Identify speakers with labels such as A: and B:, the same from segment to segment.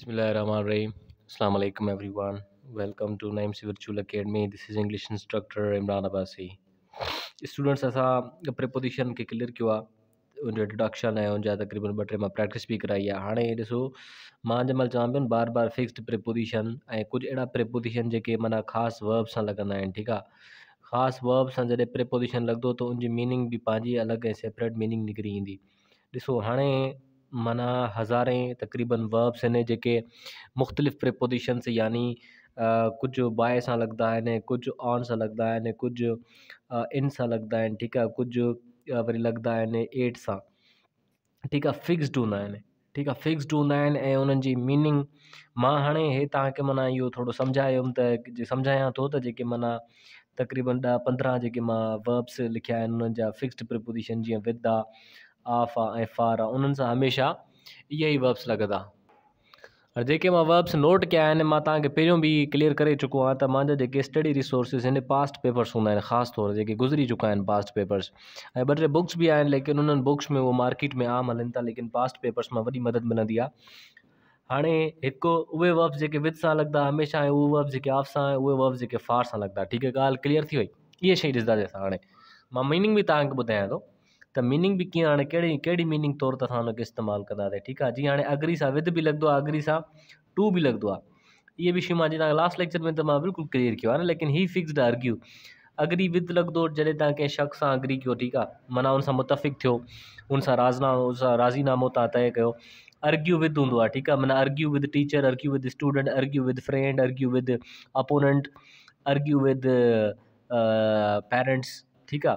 A: अस्सलाम वालेकुम everyone welcome to Naeem's virtual Academy. This is English instructor Imran Abbasi students असा preposition के क्लियर किया आहे उनजो डिडक्शन ऐं उनजा तक़रीबन बटे में प्रैक्टिस भी कराई आहे हाणे ॾिसो मां जमल चाहे बार बार फिक्स्ड प्रिपोजिशन ऐं कुझु अहिड़ा प्रिपोजिशन जो माना खास वर्ब से लगन आहिनि ठीकु आहे ख़ासि वर्ब से जैसे प्रिपोजिशन लॻंदो तो उनकी मीनिंग भी पाँच अलग सेपरेट मीनिंग निकरी इंदी ॾिसो हाँ माना हज़ारें तक़रीबन वर्ब्स हैं जेके मुख़्तलिफ़ प्रिपोज़िशन्स यानी कुछ बाहि सां लॻंदा आहिनि कुझु ऑन सां लगता आहिनि कुझु इन सां लगता आहिनि ठीकु आहे कुझु वरी लॻंदा आहिनि एट सां ठीकु आहे फ़िक्स्ड हूँ ठीक ठीकु आहे फ़िक्स्ड हूंदा आहिनि ऐं मीनिंग मां हाणे हे तव्हांखे माना इहो थोरो सम्झायुमि त सम्झायां थो माना तक़रीबन दह पंद्रह जेके वर्ब्स लिखिया आहिनि उन्हनि जा फ़िक्स्ड प्रिपोज़िशन जीअं विद आहे आफा एफारा उन्हनि सां हमेशह वर्ब्स लगता और जेके मैं वर्ब्स नोट कया तक पे भी क्लियर कर चुको आहियां त स्टडी रिसोर्सिस पास्ट पेपर्स हूंदा आहिनि तौर जेके गुज़री चुका आहिनि पास्ट पेपर्स ऐं टे बुक्स भी आहिनि लेकिन उन बुक्स में वो मार्केट में आम हलन था लेकिन पास्ट पेपर्स में वॾी मदद हाँ मिली है हाँ एक उहे वर्ब्स जेके विद से लगता हमेशा ऐं उहे वर्ब्स जेके आफ से ऐं वर्ब्स जेके फार से लगता ठीक है ॻाल्हि क्लियर थी वई इहे शयूं ॾिसंदासीं असां मीनिंग भी तक ॿुधायां थो तो। तो मीनिंग भी क्या हाँ कहिड़ी मीनिंग तौर ते इस्तेमाल हुनखे इस्तेमालु कंदासीं ठीक है जी हाँ अगरी सा विद भी लगता आहे अगरी सा टू भी लॻंदो आहे इहे बि मां जीअं लास्ट लेक्चर में तो मां क्लियर किया है लेकिन ही फिक्सड आर्ग्यू अगरी विद लगो जैसे तक कें शख़्स से अगरी किया ठीक है माना उन मुतफ़िक़ थो उन राज़ीनामो तय कर अर्ग्यू विद हों ठीक है माना argue with teacher argue with student argue with friend argue with opponent argue with parents ठीक है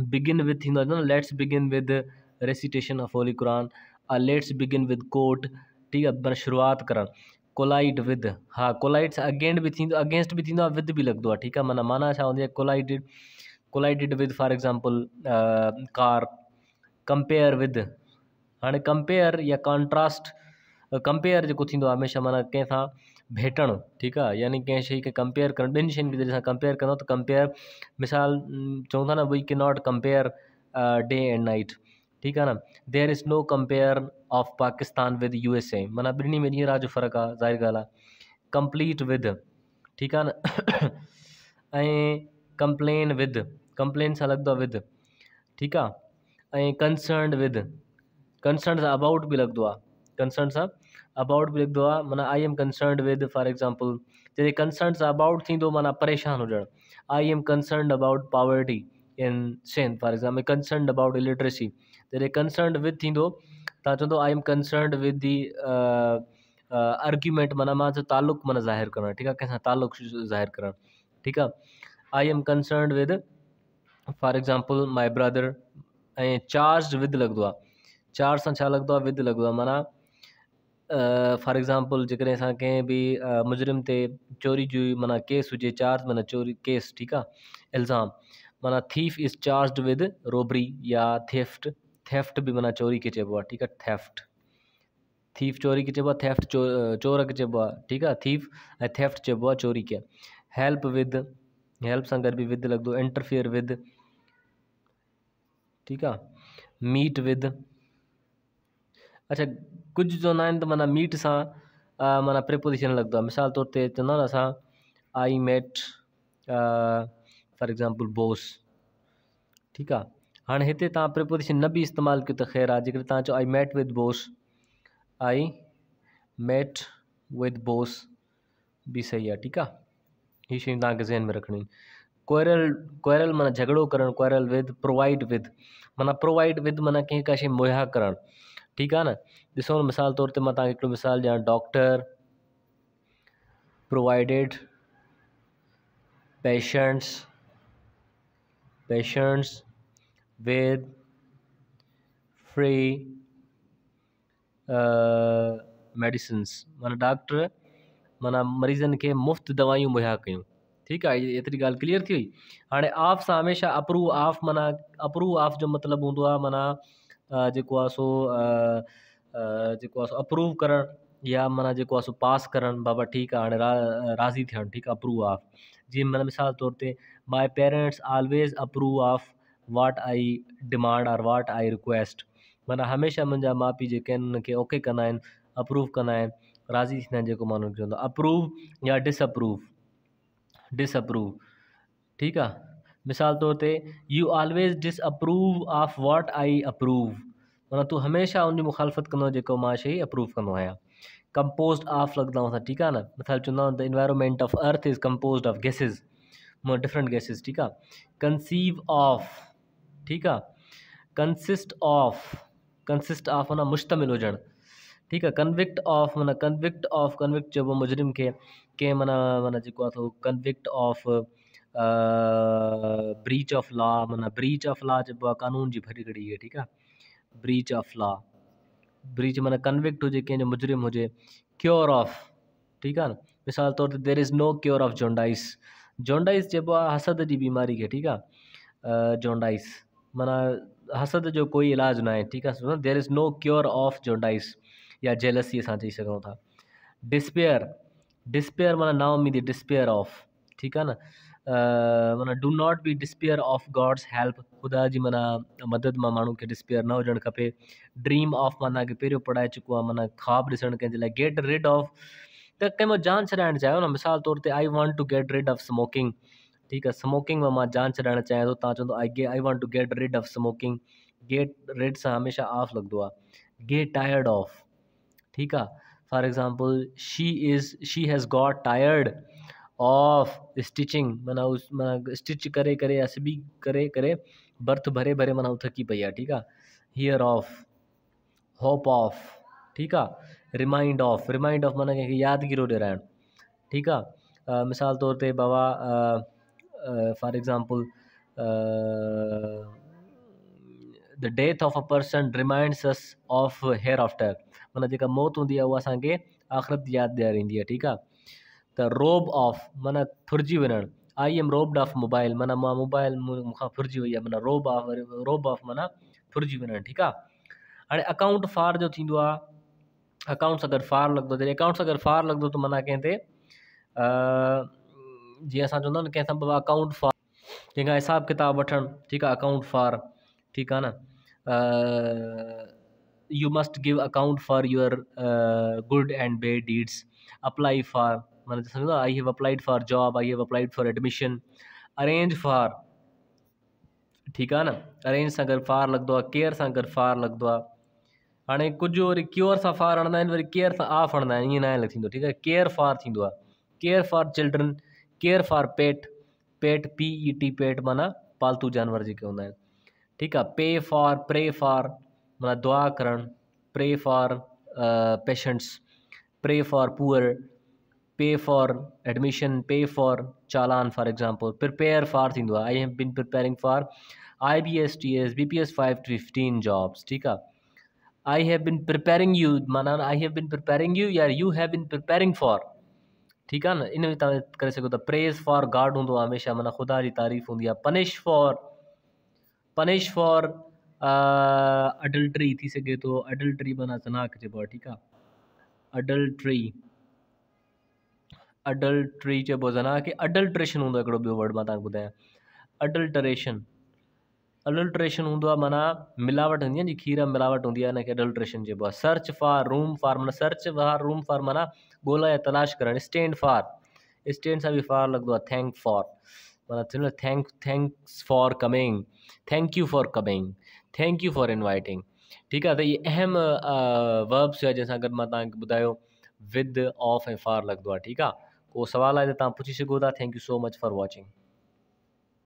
A: बिगिन विथ थींदो आहे न let's begin with recitation of holy क़ुर लेट्स बिगिन विद कोट ठीकु आहे पर शुरूआति करणु कोलाइड विद हा कोलाइड्स अगेन बि थींदो अगेंस्ट बि थींदो आहे विद बि लॻंदो आहे ठीकु आहे माना माना छा हूंदी आहे collided collided with for example car compare with हाणे कंपेयर या कॉन्ट्रास्ट कंपेयर जेको थींदो आहे हमेशह माना कंहिंसां भेटण ठीक है यानी कें शइ खे कंपेयर कर कंपेयर कर तो कंपेयर मिसाल चऊं था we can not compare day and night ठीक है न there is no compare of Pakistan with U S A माना बिन्हीं में जीरा जो फ़र्क आहे ज़ाहिर कंप्लीट विद ठीक है न कंप्लेन विद कंप्लेन से लगता विद ठीक है कंसर्न विद कंसर्न अबाउट भी लगता कंसर्न सा अबाउट भी लिखो आहे माना I am concern with for example जैसे कंसर्न अबाउट थी माना परेशान होजन I am concern about poverty in सेन for example concern about illiteracy जैसे कंसर्न विद थी तव्हां I am concern with the argument माना मां तालुक माना ज़ाहिर करणु ठीक है कैसा तालुक ज़ाहिर कर ठीक है I am concern with for example my brother a charge with लॻंदो चार्ज से छा विद लॻंदो माना फॉर एग्ज़ाम्पल जेकॾहिं असां भी मुजरिम ते चोरी जो माना केस हुए चार्ज माना चोरी केस ठीक है इल्ज़ाम माना thief is charge with robbery या थेफ्ट थेफ्ट भी माना चोरी के चइबो ठीक है थेफ्ट थीफ चोरी के चइबो थेफ्ट चो चोर के चइबो ठीक है थीफ ए थेफ्ट चइबो चोरी के हेल्प विद हेल्प से गॾु भी विद दो इंटरफेयर विद ठीक है मीट विद अच्छा कुझु चवंदा आहिनि त माना मीट सां माना प्रैपोज़िशन लॻंदो आहे मिसाल तौर ते चवंदा आहिनि असां I met for example boss ठीकु आहे हाणे हिते तव्हां प्रैपोज़ेशन न बि इस्तेमालु कयो त ख़ैरु आहे जेकॾहिं तव्हां चओ I met with boss I met with boss बि सही आहे ठीकु आहे हीअ शयूं तव्हांखे ज़हन में रखणियूं आहिनि कोरल कोरल माना झगड़ो करणु कोरल विद प्रोवाइड विद माना प्रोवाइड विद माना कंहिं का शइ मुहैया करणु ठीक है ना ॾिसो मिसाल तौर पर मैं तव्हांखे मिसाल ॾियां doctor provided patients patients with free medicine मान डॉक्टर मन मरीजन के मुफ़्त दवाई मुहैया क्यों ठीक ये एतरी गाल क्लियर थी वई हाणे आफ सां अप्रूव ऑफ मना अप्रूव ऑफ जो मतलब हूंदो माना जो सो जो अप्रूव कर या माना जो सो पास कर बाबा ठीक है हाँ राज़ी थे ठीक अप्रूव ऑफ जी माना मिसाल तौर पर my parents always approve of what I demand और वाट आई रिक्वेस्ट माना हमेशा मुझे माँ पी जो उनके ओके कंदा अप्रूव कंदा राज़ी थींदा जो मानो माण्हू अप्रूव या डिसअप्रूव डिसअप्रूव ठीक है मिसाल तौर पर you always disapprove of what I approve मतलब तू हमेशा उनकी मुखालफ़त कंदो जेको अप्रूव कंदो कंपोज़ ऑफ लगता हूँ ठीक है ना मिसाल चुनाव the environment of earth is compose of gases मां डिफरेंट गैसेज ठीक है कंसीव ऑफ ठीक है कंसिस्ट ऑफ कंसिस्ट ऑफ माना मुश्तमिल होजन ठीक है कन्विक्ट ऑफ माना कन्विक्ट ऑफ कन्विक्ट चब मुजरिम के कंहिं माना माना जो convict of breach of law माना ब्रीच ऑफ लॉ चब आहे कानून फरी घड़ी इहा ठीक है ब्रीच ऑफ लॉ ब्रीच माना कन्विक्ट हो कें मुजरिम हो क्योर ऑफ ठीक है मिसाल तौर तो there is no cure of jaundice jaundice चब हसद की बीमारी के ठीक है जोंडाइस माना हसद जो कोई इलाज ना ठीक है there is no cure of jaundice या जेलसी अस चई सघूं था डिस्पेयर डिस्पेयर माना नाउमीदी डिस्पेयर ऑफ ठीक है न माना do not be despair of God's help ख़ुदा जी माना मदद मां माण्हू खे डिस्पेयर न होजन खपे ड्रीम ऑफ माना कि पहिरियों पढ़ाए चुको माना खाब ऐसा कंहिंजे गेट रिड ऑफ त कें जान छा चाहिए न मिसाल तौर पर I want to get rid of smoking ठीक है स्मोकिंग में मां जान छॾाइणु चाहियां तो तव्हां आई गे I want to get rid of smoking get rid से हमेशा ऑफ लॻंदो गेट टायर्ड ऑफ ठीक है for example she is she has got tired of stitching मना उस मना स्टिच करे करे ऐसे भी करे करे बर्थ भरे भरे मना उथकी पैया ठीक है हियर ऑफ होप ऑफ ठीक है रिमाइंड ऑफ रिमाइंड ऑफ मना कहेंगे याद गिरो डिरायण ठीक है मिसाल तौर पर बाबा for example the death of a person reminds us of hereafter माना जो मौत होंगी आहे उहा असांखे आख़िरत है ॾियारींदी है द रोब ऑफ मन फुर्जी one I am robbed of mobile मन मा मोबाइल मुखा फुर्जी वई है मना रोब ऑफ रोब ऑफ मना फुर्जी वञणु ठीक हाँ अकाउंट फार जो अकाउंट्स अगर फार लग जैसे अकाउंट्स अगर फार लग तो माना कंहिं जी अस चुना कें अकाउंट फार जंहिंखां हिसाब किताब वन ठीक है अकाउंट फार ठीक है न you must give account for your good and bad deeds apply for मैंने समझो I have applied for job I have applied for admission arrange for ठीक है न अरेंज से अगर फार लॻंदो केयर से अगर फार लॻंदो हाँ कुछ वो क्योर से फार हणंदा वो वरी केयर से ऑफ हणंदा ये ना लग ठीक है care for care for children care for pet pet P E T pet माना पालतू जानवर जो हूँ ठीक है पे फॉर प्रे फॉर माना दुआ करण pray for patients pray for poor pay for admission pay for challan for example prepare for थींदो आहे I have been preparing for I B S T S B P S five to fifteen jobs ठीकु आहे I have been preparing you माना I have been preparing you या you have been preparing for ठीकु आहे न इन में तव्हां करे सघो था फॉर गाड हूंदो आहे हमेशह माना ख़ुदा जी तारीफ़ हूंदी आहे punish for punish for adultery थी सघे थो अडल्ट्री माना तनाक चइबो आहे ठीकु आहे अडल्ट्री अडल्ट्री જે બધાના કે अडल्ट्रेशन હું એકડો ॿियो वर्ड मां तव्हांखे ॿुधायां अडल्ट्रेशन अडल्ट्रेशन हूंदो आहे माना मिलावट हूंदी आहे जी खीर मिलावट हूंदी आहे हिनखे अडल्ट्रेशन चइबो आहे सर्च फार रूम फार माना सर्च फॉर रूम फार माना ॻोल्हा या तलाश करणु स्टैंड फार स्टैंड सां बि फार लॻंदो आहे थैंक फॉर माना थींदो thank thanks for coming thank you for coming thank you for inviting ठीकु आहे त इहे अहम वर्ब्स हुआ जंहिंसां गॾु मां तव्हांखे ॿुधायो विद ऑफ ऐं फार लॻंदो आहे ठीकु आहे और सवाल आए तो पुछी सको thank you so much for watching